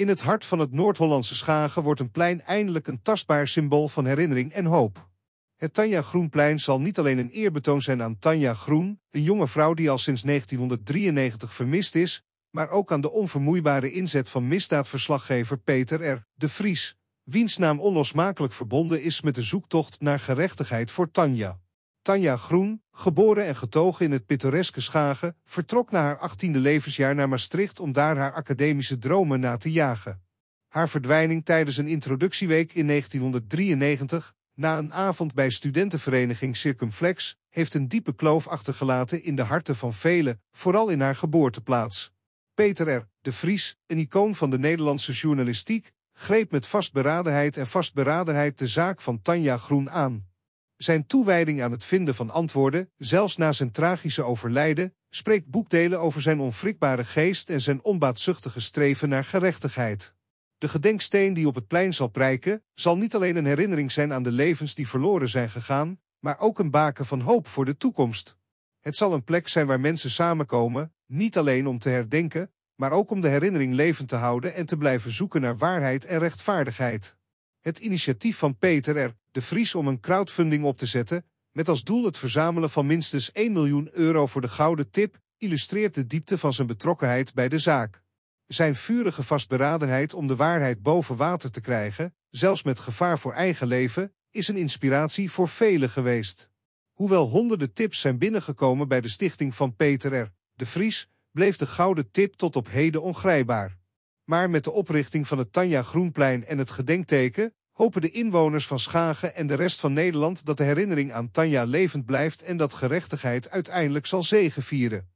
In het hart van het Noord-Hollandse Schagen wordt een plein eindelijk een tastbaar symbool van herinnering en hoop. Het Tanja Groenplein zal niet alleen een eerbetoon zijn aan Tanja Groen, een jonge vrouw die al sinds 1993 vermist is, maar ook aan de onvermoeibare inzet van misdaadverslaggever Peter R. de Vries, wiens naam onlosmakelijk verbonden is met de zoektocht naar gerechtigheid voor Tanja. Tanja Groen, geboren en getogen in het pittoreske Schagen, vertrok na haar achttiende levensjaar naar Maastricht om daar haar academische dromen na te jagen. Haar verdwijning tijdens een introductieweek in 1993, na een avond bij studentenvereniging Circumflex, heeft een diepe kloof achtergelaten in de harten van velen, vooral in haar geboorteplaats. Peter R. de Vries, een icoon van de Nederlandse journalistiek, greep met vastberadenheid en vastberadenheid de zaak van Tanja Groen aan. Zijn toewijding aan het vinden van antwoorden, zelfs na zijn tragische overlijden, spreekt boekdelen over zijn onwrikbare geest en zijn onbaatzuchtige streven naar gerechtigheid. De gedenksteen die op het plein zal prijken, zal niet alleen een herinnering zijn aan de levens die verloren zijn gegaan, maar ook een baken van hoop voor de toekomst. Het zal een plek zijn waar mensen samenkomen, niet alleen om te herdenken, maar ook om de herinnering levend te houden en te blijven zoeken naar waarheid en rechtvaardigheid het initiatief van Peter R. de Vries om een crowdfunding op te zetten, met als doel het verzamelen van minstens 1 miljoen euro voor de gouden tip, illustreert de diepte van zijn betrokkenheid bij de zaak. Zijn vurige vastberadenheid om de waarheid boven water te krijgen, zelfs met gevaar voor eigen leven, is een inspiratie voor velen geweest. Hoewel honderden tips zijn binnengekomen bij de stichting van Peter R. de Vries, bleef de gouden tip tot op heden ongrijpbaar maar met de oprichting van het Tanja Groenplein en het gedenkteken hopen de inwoners van Schagen en de rest van Nederland dat de herinnering aan Tanja levend blijft en dat gerechtigheid uiteindelijk zal zegevieren.